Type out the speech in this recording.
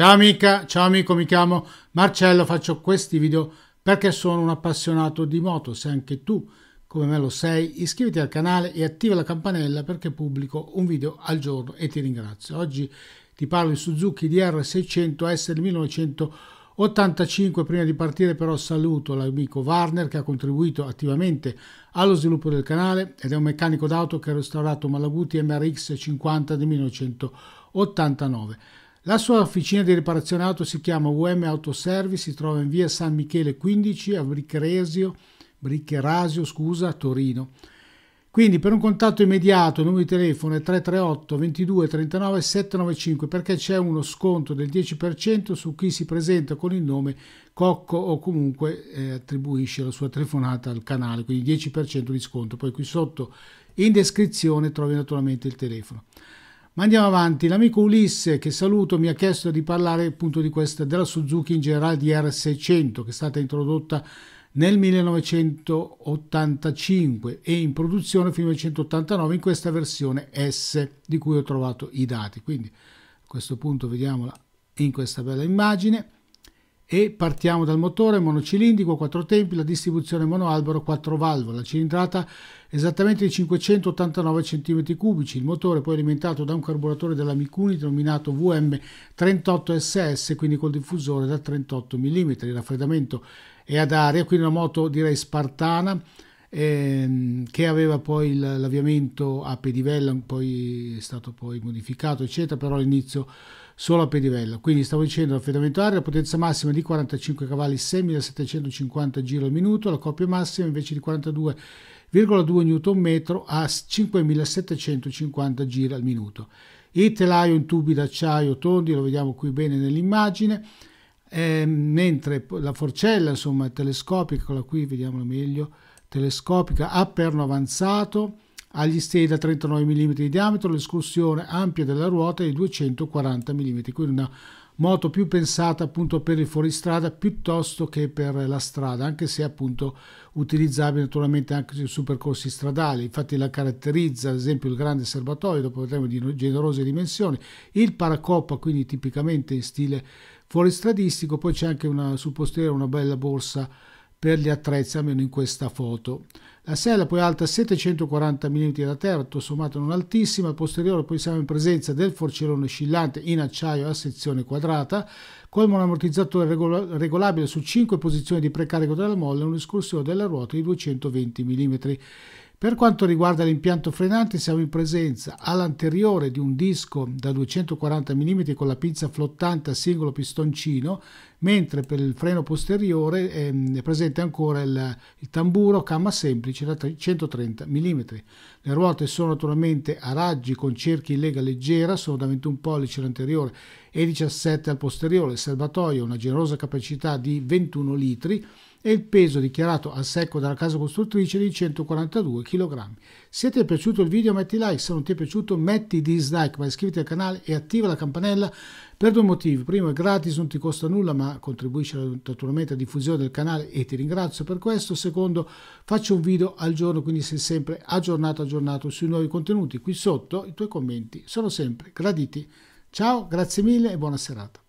Ciao amica, ciao amico, mi chiamo Marcello, faccio questi video perché sono un appassionato di moto. Se anche tu, come me lo sei, iscriviti al canale e attiva la campanella perché pubblico un video al giorno e ti ringrazio. Oggi ti parlo di Suzuki DR600 S 1985. Prima di partire però saluto l'amico Warner che ha contribuito attivamente allo sviluppo del canale ed è un meccanico d'auto che ha restaurato Malaguti MRX 50 del 1989. La sua officina di riparazione auto si chiama UM Autoservice, si trova in via San Michele 15 a Bricresio, Briccherasio, scusa, Torino. Quindi per un contatto immediato il numero di telefono è 338 22 39 795 perché c'è uno sconto del 10% su chi si presenta con il nome Cocco o comunque eh, attribuisce la sua telefonata al canale, quindi 10% di sconto. Poi qui sotto in descrizione trovi naturalmente il telefono. Ma andiamo avanti, l'amico Ulisse che saluto mi ha chiesto di parlare appunto di questa, della Suzuki in generale di R600 che è stata introdotta nel 1985 e in produzione fino al 1989 in questa versione S di cui ho trovato i dati. Quindi a questo punto vediamola in questa bella immagine e partiamo dal motore monocilindrico, 4 tempi, la distribuzione monoalbero, 4 valvole, la cilindrata esattamente di 589 cm3, il motore poi alimentato da un carburatore della Mikuni denominato VM38SS, quindi col diffusore da 38 mm, il raffreddamento è ad aria, quindi una moto direi spartana, ehm, che aveva poi l'avviamento a pedivella, poi è stato poi modificato, eccetera, però all'inizio solo a pedivello. Quindi stavo dicendo l'affidamento aereo, potenza massima di 45 cavalli, 6750 giri al minuto, la coppia massima invece di 42,2 Nm a 5750 giri al minuto. Il telaio in tubi d'acciaio tondi, lo vediamo qui bene nell'immagine, eh, mentre la forcella, insomma, telescopica, quella qui, vediamola meglio, telescopica a perno avanzato, agli stay da 39 mm di diametro, l'escursione ampia della ruota è di 240 mm, quindi una moto più pensata appunto per il fuoristrada piuttosto che per la strada, anche se appunto utilizzabile naturalmente anche su percorsi stradali. Infatti la caratterizza ad esempio il grande serbatoio, dopo vedremo di generose dimensioni, il paracoppa quindi tipicamente in stile fuoristradistico, poi c'è anche una, sul posteriore una bella borsa per gli attrezzi, almeno in questa foto. La sella poi alta 740 mm da terra, tutto sommato non altissima, al posteriore poi siamo in presenza del forcellone oscillante in acciaio a sezione quadrata, con un ammortizzatore regolabile su 5 posizioni di precarico della molla e un'escursione della ruota di 220 mm. Per quanto riguarda l'impianto frenante siamo in presenza all'anteriore di un disco da 240 mm con la pinza flottante a singolo pistoncino mentre per il freno posteriore ehm, è presente ancora il, il tamburo camma semplice da 130 mm. Le ruote sono naturalmente a raggi con cerchi in lega leggera, sono da 21 pollici all'anteriore e 17 al posteriore. Il serbatoio ha una generosa capacità di 21 litri e il peso dichiarato a secco dalla casa costruttrice di 142 kg. Se ti è piaciuto il video metti like, se non ti è piaciuto metti dislike, ma iscriviti al canale e attiva la campanella per due motivi. Primo è gratis, non ti costa nulla, ma contribuisce naturalmente alla diffusione del canale e ti ringrazio per questo. Secondo, faccio un video al giorno, quindi sei sempre aggiornato, aggiornato sui nuovi contenuti. Qui sotto i tuoi commenti sono sempre graditi. Ciao, grazie mille e buona serata.